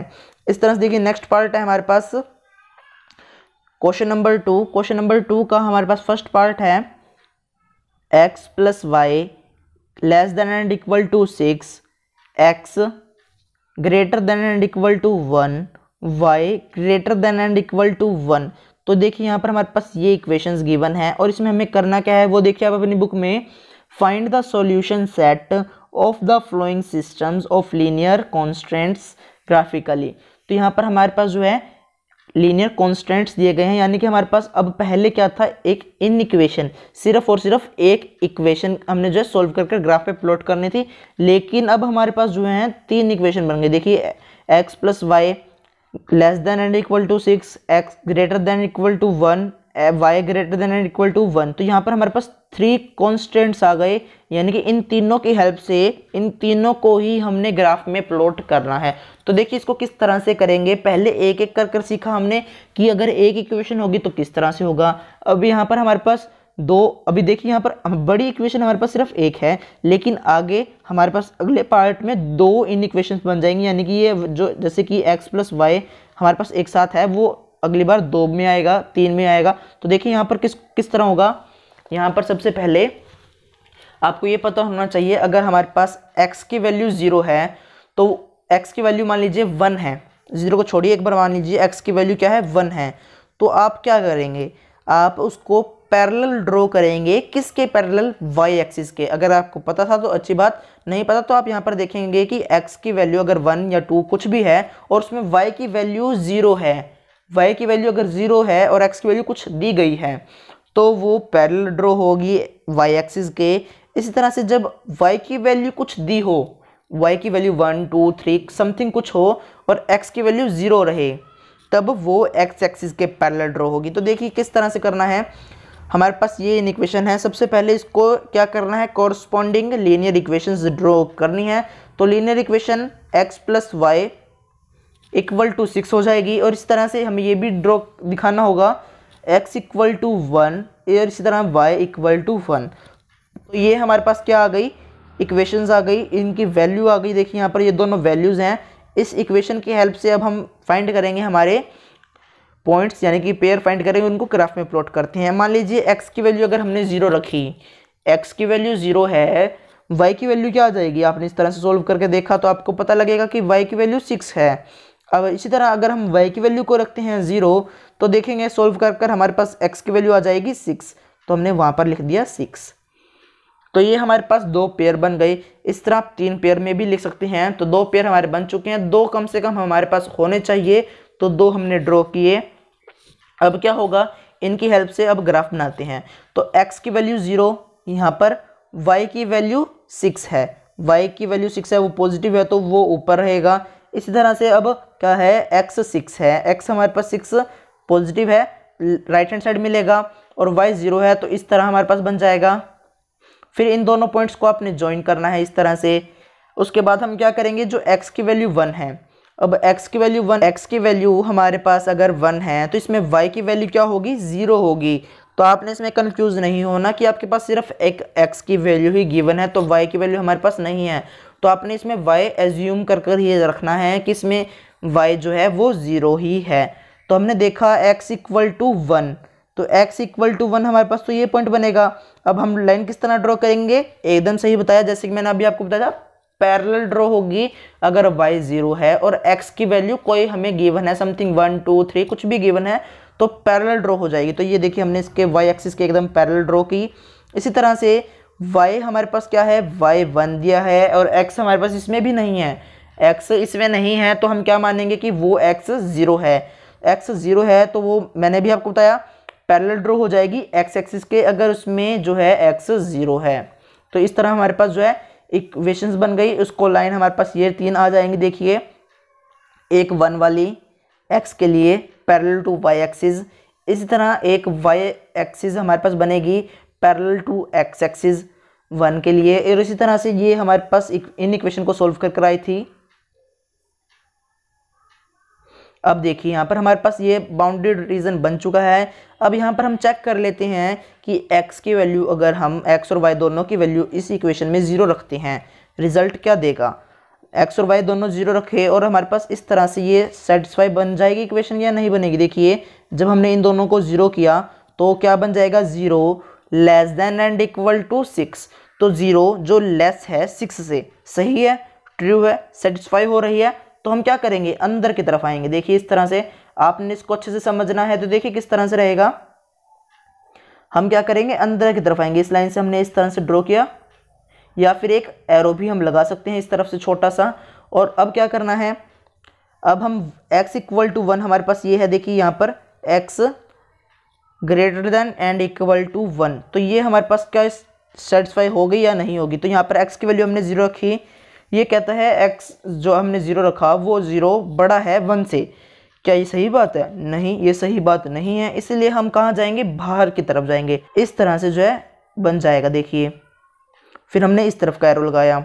S1: इस तरह से देखिए नेक्स्ट पार्ट है हमारे पास question number two question number two का हमारे पास फर्स्ट पार्ट है x plus Y less than and equal to six x greater than and equal to one y greater than and equal to one तो देखिए यहाँ पर हमारे पास ये इक्वेशंस गिवन है और इसमें हमें करना क्या है वो देखिए आप अपनी बुक में find the solution set of the following systems of linear constants graphically तो यहाँ पर हमारे पास जो है लीनियर कॉन्स्टेंट्स दिए गए हैं यानी कि हमारे पास अब पहले क्या था एक इन इक्वेशन सिर्फ और सिर्फ एक इक्वेशन हमने जो है सॉल्व करके ग्राफ पे प्लॉट करनी थी लेकिन अब हमारे पास जो है तीन इक्वेशन बन गए देखिए x plus Y less than and equal to six x greater than equal to one y greater than and equal to one तो यहाँ पर हमारे पास थ्री कॉन्स्टेंट्स आ गए यानी कि इन तीनों की हेल्प से इन तीनों को ही हमने ग्राफ में प्लॉट करना है तो देखिए इसको किस तरह से करेंगे पहले एक एक कर कर सीखा हमने कि अगर एक इक्वेशन होगी तो किस तरह से होगा अब यहाँ पर हमारे पास दो अभी देखिए यहाँ पर बड़ी इक्वेशन हमारे पास सिर्फ एक है लेकिन आगे हमारे पास अगले पार्ट में दो इन इक्वेशन बन जाएंगी यानी कि ये जो जैसे कि एक्स प्लस वाई हमारे पास एक साथ है वो अगली बार दो में आएगा तीन में आएगा तो देखिए यहाँ पर किस किस तरह होगा यहाँ पर सबसे पहले आपको ये पता होना चाहिए अगर हमारे पास एक्स की वैल्यू ज़ीरो है तो एक्स की वैल्यू मान लीजिए वन है ज़ीरो को छोड़िए एक बार मान लीजिए एक्स की वैल्यू क्या है वन है तो आप क्या करेंगे आप उसको पैरेलल ड्रॉ करेंगे किसके पैरेलल वाई एक्सिस के अगर आपको पता था तो अच्छी बात नहीं पता तो आप यहाँ पर देखेंगे कि एक्स की वैल्यू अगर वन या टू कुछ भी है और उसमें वाई की वैल्यू ज़ीरो है वाई की वैल्यू अगर ज़ीरो है और एक्स की वैल्यू कुछ दी गई है तो वो पैरल ड्रॉ होगी वाई एक्सिस के इसी तरह से जब वाई की वैल्यू कुछ दी हो वाई की value one two three something कुछ हो और एक्स की वैल्यू ज़ीरो रहे तब वो एक्स एक्सिस के पैरल ड्रॉ होगी तो देखिए किस तरह से करना है हमारे पास ये इन इक्वेशन है सबसे पहले इसको क्या करना है कॉरस्पॉन्डिंग लीनियर इक्वेशन ड्रॉ करनी है तो linear equation x plus Y equal to six हो जाएगी और इस तरह से हमें ये भी ड्रॉ दिखाना होगा एक्स इक्वल टू वन और इसी तरह वाई इक्वल टू वन तो ये हमारे पास क्या आ गई इक्वेशंस आ गई इनकी वैल्यू आ गई देखिए यहाँ पर ये दोनों वैल्यूज़ हैं इस इक्वेशन की हेल्प से अब हम फाइंड करेंगे हमारे पॉइंट्स यानी कि पेयर फाइंड करेंगे उनको ग्राफ में प्लॉट करते हैं मान लीजिए एक्स की वैल्यू अगर हमने ज़ीरो रखी एक्स की वैल्यू ज़ीरो है वाई की वैल्यू क्या आ जाएगी आपने इस तरह से सोल्व करके देखा तो आपको पता लगेगा कि वाई की वैल्यू सिक्स है अब इसी तरह अगर हम वाई की वैल्यू को रखते हैं ज़ीरो तो देखेंगे सोल्व कर कर हमारे पास एक्स की वैल्यू आ जाएगी सिक्स तो हमने वहाँ पर लिख दिया सिक्स तो ये हमारे पास दो पेयर बन गए इस तरह आप तीन पेयर में भी लिख सकते हैं तो दो पेयर हमारे बन चुके हैं दो कम से कम हमारे पास होने चाहिए तो दो हमने ड्रॉ किए अब क्या होगा इनकी हेल्प से अब ग्राफ बनाते हैं तो एक्स की वैल्यू ज़ीरो यहाँ पर वाई की वैल्यू सिक्स है वाई की वैल्यू सिक्स है वो पॉजिटिव है तो वो ऊपर रहेगा इसी तरह से अब क्या है एक्स सिक्स है एक्स हमारे पास सिक्स पॉजिटिव है राइट हैंड साइड मिलेगा और वाई ज़ीरो है तो इस तरह हमारे पास बन जाएगा फिर इन दोनों पॉइंट्स को आपने ज्वाइन करना है इस तरह से उसके बाद हम क्या करेंगे जो एक्स की वैल्यू वन है अब एक्स की वैल्यू वन एक्स की वैल्यू हमारे पास अगर वन है तो इसमें वाई की वैल्यू क्या होगी ज़ीरो होगी तो आपने इसमें कंफ्यूज नहीं होना कि आपके पास सिर्फ एक एक्स की वैल्यू ही गिवन है तो वाई की वैल्यू हमारे पास नहीं है तो आपने इसमें y एज्यूम कर कर ये रखना है कि इसमें y जो है वो ज़ीरो ही है तो हमने देखा x इक्वल टू वन तो x इक्वल टू वन हमारे पास तो ये पॉइंट बनेगा अब हम लाइन किस तरह ड्रॉ करेंगे एकदम सही बताया जैसे कि मैंने अभी आपको बताया पैरेलल ड्रॉ होगी अगर y ज़ीरो है और x की वैल्यू कोई हमें गिवन है समथिंग वन टू थ्री कुछ भी गिवन है तो पैरेलल ड्रॉ हो जाएगी तो ये देखिए हमने इसके y एक्सिस के एकदम पैरेलल ड्रॉ की इसी तरह से वाई हमारे पास क्या है वाई वन दिया है और एक्स हमारे पास इसमें भी नहीं है एक्स इसमें नहीं है तो हम क्या मानेंगे कि वो एक्स ज़ीरो है एक्स ज़ीरो है तो वो मैंने भी आपको बताया पैरल ड्रो हो जाएगी एक्स एक्सिस के अगर उसमें जो है एक्स ज़ीरो है तो इस तरह हमारे पास जो है इक्वेशंस बन गई उसको लाइन हमारे पास ये तीन आ जाएंगी देखिए एक वन वाली एक्स के लिए पैरल टू वाई एक्सिस इसी तरह एक वाई एक्सिस हमारे पास बनेगी parallel to x axis one के लिए और इसी तरह से ये हमारे पास इन इक्वेशन को सॉल्व कर कर आई थी अब देखिए यहाँ पर हमारे पास ये बाउंडेड रीजन बन चुका है अब यहाँ पर हम चेक कर लेते हैं कि x की वैल्यू अगर हम x और y दोनों की वैल्यू इस इक्वेशन में ज़ीरो रखते हैं रिजल्ट क्या देगा x और y दोनों जीरो रखे और हमारे पास इस तरह से ये सेटिस्फाई बन जाएगी इक्वेशन या नहीं बनेगी देखिए जब हमने इन दोनों को ज़ीरो किया तो क्या बन जाएगा zero less than and equal to six तो ज़ीरो जो लेस है सिक्स से सही है ट्रू है सेटिस्फाई हो रही है तो हम क्या करेंगे अंदर की तरफ आएंगे देखिए इस तरह से आपने इसको अच्छे से समझना है तो देखिए किस तरह से रहेगा हम क्या करेंगे अंदर की तरफ आएंगे इस लाइन से हमने इस तरह से ड्रॉ किया या फिर एक एरो भी हम लगा सकते हैं इस तरफ से छोटा सा और अब क्या करना है अब हम x इक्वल टू वन हमारे पास ये है देखिए यहाँ पर x greater than and equal to one तो ये हमारे पास क्या सेटिस्फाई हो गई या नहीं होगी तो यहाँ पर एक्स की वैल्यू हमने ज़ीरो रखी ये कहता है एक्स जो हमने ज़ीरो रखा वो ज़ीरो बड़ा है वन से क्या ये सही बात है नहीं ये सही बात नहीं है इसलिए हम कहाँ जाएंगे बाहर की तरफ जाएंगे इस तरह से जो है बन जाएगा देखिए फिर हमने इस तरफ का एरो लगाया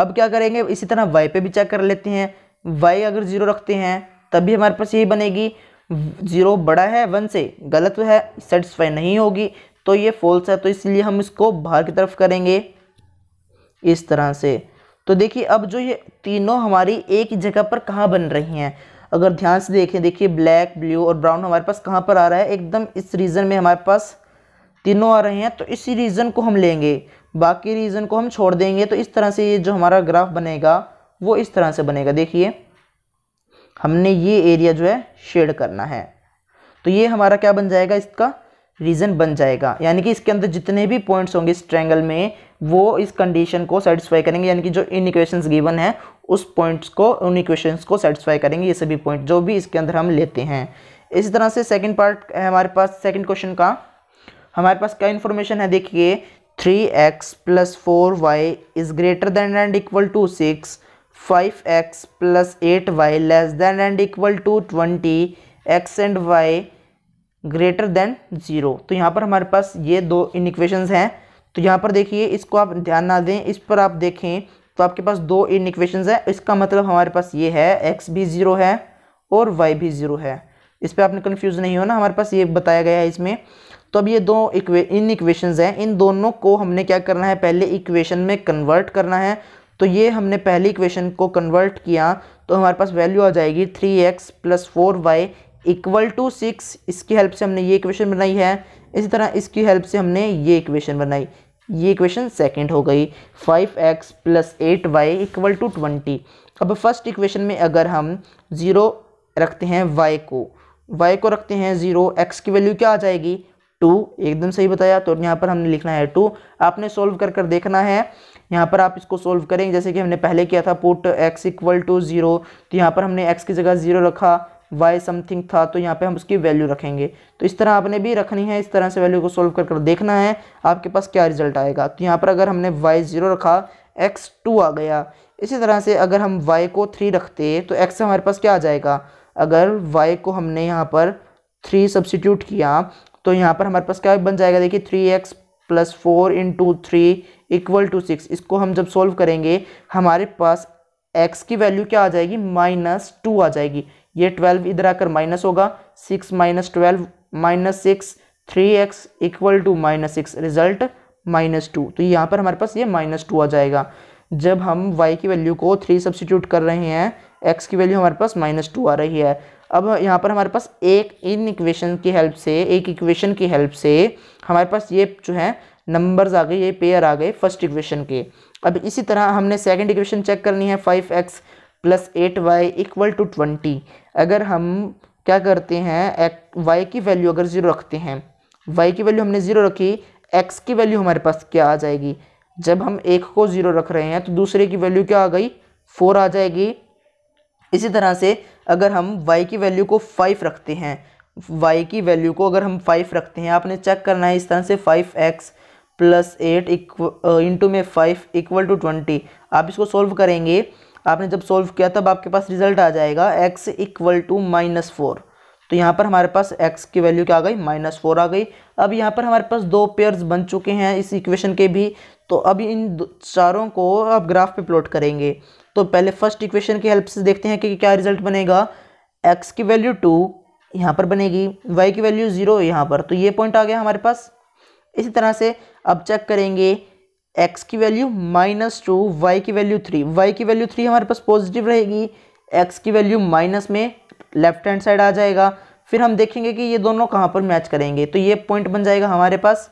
S1: अब क्या करेंगे इसी तरह वाई पे भी चेक कर लेते हैं वाई अगर ज़ीरो रखते हैं तभी हमारे पास यही बनेगी ज़ीरो बड़ा है वन से गलत है सेटिस्फाई नहीं होगी तो ये फॉल्स है तो इसलिए हम इसको बाहर की तरफ करेंगे इस तरह से तो देखिए अब जो ये तीनों हमारी एक ही जगह पर कहाँ बन रही हैं अगर ध्यान से देखें देखिए ब्लैक ब्लू और ब्राउन हमारे पास कहाँ पर आ रहा है एकदम इस रीजन में हमारे पास तीनों आ रहे हैं तो इसी रीजन को हम लेंगे बाकी रीजन को हम छोड़ देंगे तो इस तरह से ये जो हमारा ग्राफ बनेगा वो इस तरह से बनेगा देखिए हमने ये एरिया जो है शेड करना है तो ये हमारा क्या बन जाएगा इसका रीज़न बन जाएगा यानी कि इसके अंदर जितने भी पॉइंट्स होंगे इस ट्रैंगल में वो इस कंडीशन को सेटिस्फाई करेंगे यानी कि जो इन इक्वेशंस गिवन है उस पॉइंट्स को उन इक्वेशंस को सेटिस्फाई करेंगे ये सभी पॉइंट जो भी इसके अंदर हम लेते हैं इसी तरह से सेकंड पार्ट है हमारे पास सेकंड क्वेश्चन का हमारे पास क्या इन्फॉर्मेशन है देखिए three x plus four y is greater than and equal to six five x plus eight y less than and equal to twenty x and y greater than zero तो यहाँ पर हमारे पास ये दो इन इक्वेशंस हैं तो यहाँ पर देखिए इसको आप ध्यान ना दें इस पर आप देखें तो आपके पास दो इन इक्वेशंस हैं इसका मतलब हमारे पास ये है एक्स भी ज़ीरो है और वाई भी ज़ीरो है इस पर आपने कन्फ्यूज़ नहीं होना हमारे पास ये बताया गया है इसमें तो अब ये दो इक्वे इन इक्वेशंस हैं इन दोनों को हमने क्या करना है पहले इक्वेशन में कन्वर्ट करना है तो ये हमने पहली इक्वेशन को कन्वर्ट किया तो हमारे पास वैल्यू आ जाएगी three x plus four y equal to six इसकी हेल्प से हमने ये इक्वेशन बनाई है इसी तरह इसकी हेल्प से हमने ये इक्वेशन बनाई ये इक्वेशन सेकंड हो गई five x plus eight y equal to twenty अब फर्स्ट इक्वेशन में अगर हम ज़ीरो रखते हैं वाई को वाई को रखते हैं ज़ीरो एक्स की वैल्यू क्या आ जाएगी टू एकदम सही बताया तो यहाँ पर हमने लिखना है टू आपने सॉल्व कर कर देखना है यहाँ पर आप इसको सोल्व करेंगे जैसे कि हमने पहले किया था put x equal to zero तो यहाँ पर हमने एक्स की जगह ज़ीरो रखा वाई समथिंग था तो यहाँ पे हम उसकी वैल्यू रखेंगे तो इस तरह आपने भी रखनी है इस तरह से वैल्यू को सोल्व कर कर देखना है आपके पास क्या रिजल्ट आएगा तो यहाँ पर अगर हमने वाई ज़ीरो रखा एक्स टू आ गया इसी तरह से अगर हम वाई को थ्री रखते तो एक्स हमारे पास क्या आ जाएगा अगर वाई को हमने यहाँ पर थ्री सब्सिट्यूट किया तो यहाँ पर हमारे पास क्या बन जाएगा देखिए three x plus four into three equal to six इसको हम जब सॉल्व करेंगे हमारे पास एक्स की वैल्यू क्या आ जाएगी माइनस टू आ जाएगी ये ट्वेल्व इधर आकर माइनस होगा six minus twelve minus six three x equal to minus six result minus two तो यहाँ पर हमारे पास ये माइनस टू आ जाएगा जब हम वाई की वैल्यू को थ्री सब्सिट्यूट कर रहे हैं एक्स की वैल्यू हमारे पास माइनस टू आ रही है अब यहाँ पर हमारे पास एक इन इक्वेशन की हेल्प से एक इक्वेशन की हेल्प से हमारे पास ये जो है नंबर्स आ गए ये पेयर आ गए फर्स्ट इक्वेशन के अब इसी तरह हमने सेकेंड इक्वेशन चेक करनी है five x plus eight y equal to twenty अगर हम क्या करते हैं वाई की वैल्यू अगर ज़ीरो रखते हैं वाई की वैल्यू हमने ज़ीरो रखी एक्स की वैल्यू हमारे पास क्या आ जाएगी जब हम एक को ज़ीरो रख रहे हैं तो दूसरे की वैल्यू क्या आ गई फोर आ जाएगी इसी तरह से अगर हम वाई की वैल्यू को फाइव रखते हैं वाई की वैल्यू को अगर हम फाइव रखते हैं आपने चेक करना है इस तरह से five x plus eight into में फाइव इक्वल टू ट्वेंटी आप इसको सॉल्व करेंगे आपने जब सॉल्व किया तब आपके पास रिजल्ट आ जाएगा x equal to minus four तो यहाँ पर हमारे पास x की वैल्यू क्या आ गई माइनस फोर आ गई अब यहाँ पर हमारे पास दो पेयर्स बन चुके हैं इस इक्वेशन के भी तो अब इन चारों को आप ग्राफ पे प्लॉट करेंगे तो पहले फर्स्ट इक्वेशन की हेल्प से देखते हैं कि क्या रिजल्ट बनेगा x की वैल्यू टू यहाँ पर बनेगी y की वैल्यू ज़ीरो यहाँ पर तो ये पॉइंट आ गया हमारे पास इसी तरह से अब चेक करेंगे एक्स की वैल्यू माइनस टू वाई की वैल्यू थ्री वाई की वैल्यू थ्री हमारे पास पॉजिटिव रहेगी एक्स की वैल्यू माइनस में लेफ्ट हैंड साइड आ जाएगा फिर हम देखेंगे कि ये दोनों कहाँ पर मैच करेंगे तो ये पॉइंट बन जाएगा हमारे पास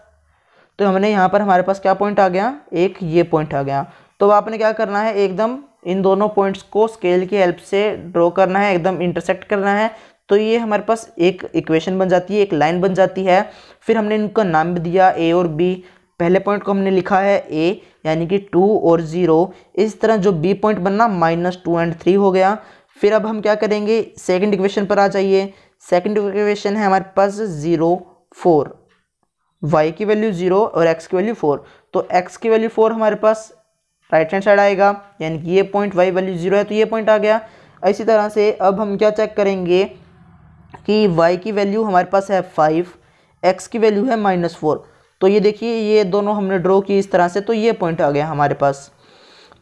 S1: तो हमने यहाँ पर हमारे पास क्या पॉइंट आ गया एक ये पॉइंट आ गया तो आपने क्या करना है एकदम इन दोनों पॉइंट्स को स्केल की हेल्प से ड्रॉ करना है एकदम इंटरसेक्ट करना है तो ये हमारे पास एक इक्वेशन बन जाती है एक लाइन बन जाती है फिर हमने इनका नाम भी दिया ए और बी पहले पॉइंट को हमने लिखा है ए यानी कि टू और ज़ीरो इस तरह जो बी पॉइंट बनना माइनस टू एंड थ्री हो गया फिर अब हम क्या करेंगे सेकंड इक्वेशन पर आ जाइए सेकंड इक्वेशन है हमारे पास ज़ीरो फोर वाई की वैल्यू ज़ीरो और एक्स की वैल्यू फोर तो एक्स की वैल्यू फोर हमारे पास राइट हैंड साइड आएगा यानी कि ये पॉइंट वाई वैल्यू ज़ीरो है तो ये पॉइंट आ गया इसी तरह से अब हम क्या चेक करेंगे कि y की वैल्यू हमारे पास है फाइव एक्स की वैल्यू है माइनस फोर तो ये देखिए ये दोनों हमने ड्रॉ की इस तरह से तो ये पॉइंट आ गया हमारे पास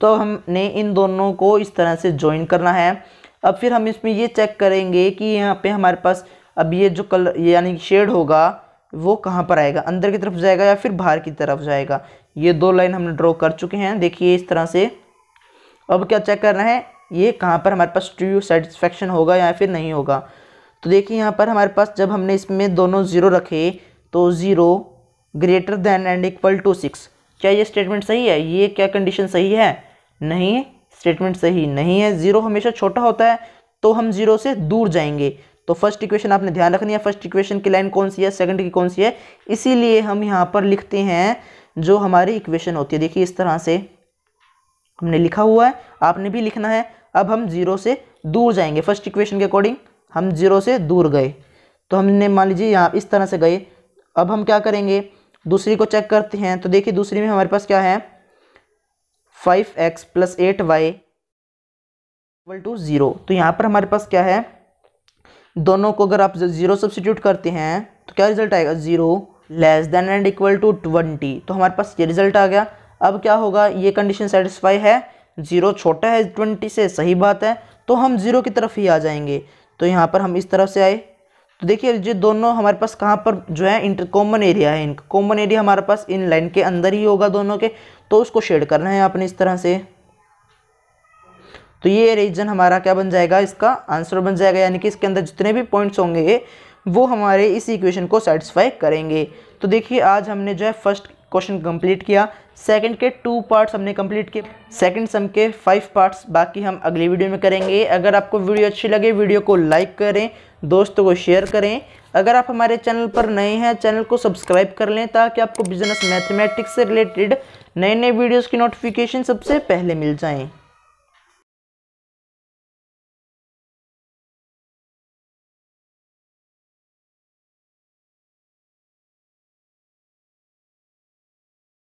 S1: तो हमने इन दोनों को इस तरह से ज्वाइन करना है अब फिर हम इसमें ये चेक करेंगे कि यहाँ पे हमारे पास अब ये जो कलर यानी शेड होगा वो कहाँ पर आएगा अंदर की तरफ जाएगा या फिर बाहर की तरफ जाएगा ये दो लाइन हमने ड्रॉ कर चुके हैं देखिए इस तरह से अब क्या चेक करना है ये कहाँ पर हमारे पास ट्रू सेटिस्फेक्शन होगा या फिर नहीं होगा तो देखिए यहाँ पर हमारे पास जब हमने इसमें दोनों ज़ीरो रखे तो zero greater than and equal to six क्या ये स्टेटमेंट सही है ये क्या कंडीशन सही है नहीं स्टेटमेंट सही नहीं है ज़ीरो हमेशा छोटा होता है तो हम ज़ीरो से दूर जाएंगे तो फर्स्ट इक्वेशन आपने ध्यान रखनी है फर्स्ट इक्वेशन की लाइन कौन सी है सेकंड की कौन सी है इसीलिए हम यहाँ पर लिखते हैं जो हमारी इक्वेशन होती है देखिए इस तरह से हमने लिखा हुआ है आपने भी लिखना है अब हम जीरो से दूर जाएंगे फर्स्ट इक्वेशन के अकॉर्डिंग हम जीरो से दूर गए तो हमने मान लीजिए यहाँ इस तरह से गए अब हम क्या करेंगे दूसरी को चेक करते हैं तो देखिए दूसरी में हमारे पास क्या है five x plus eight y equal to zero तो यहाँ पर हमारे पास क्या है दोनों को अगर आप ज़ीरो सब्सिट्यूट करते हैं तो क्या रिजल्ट आएगा zero less than and equal to twenty तो हमारे पास ये रिजल्ट आ गया अब क्या होगा ये कंडीशन सेटिस्फाई है ज़ीरो छोटा है ट्वेंटी से सही बात है तो हम ज़ीरो की तरफ ही आ जाएंगे तो यहाँ पर हम इस तरफ से आए तो देखिए जो दोनों हमारे पास कहाँ पर जो है इंटर कॉमन एरिया है इनका कॉमन एरिया हमारे पास इन लाइन के अंदर ही होगा दोनों के तो उसको शेड करना है आपने इस तरह से तो ये रीजन हमारा क्या बन जाएगा इसका आंसर बन जाएगा यानी कि इसके अंदर जितने भी पॉइंट्स होंगे वो हमारे इस इक्वेशन को सेटिस्फाई करेंगे तो देखिए आज हमने जो है फर्स्ट क्वेश्चन कंप्लीट किया सेकंड के टू पार्ट्स हमने कंप्लीट किए सेकंड सम के फाइव पार्ट्स बाकी हम अगली वीडियो में करेंगे अगर आपको वीडियो अच्छी लगे वीडियो को लाइक करें दोस्तों को शेयर करें अगर आप हमारे चैनल पर नए हैं चैनल को सब्सक्राइब कर लें ताकि आपको बिजनेस मैथमेटिक्स से रिलेटेड नए नए वीडियोज़ की नोटिफिकेशन सबसे पहले मिल जाएँ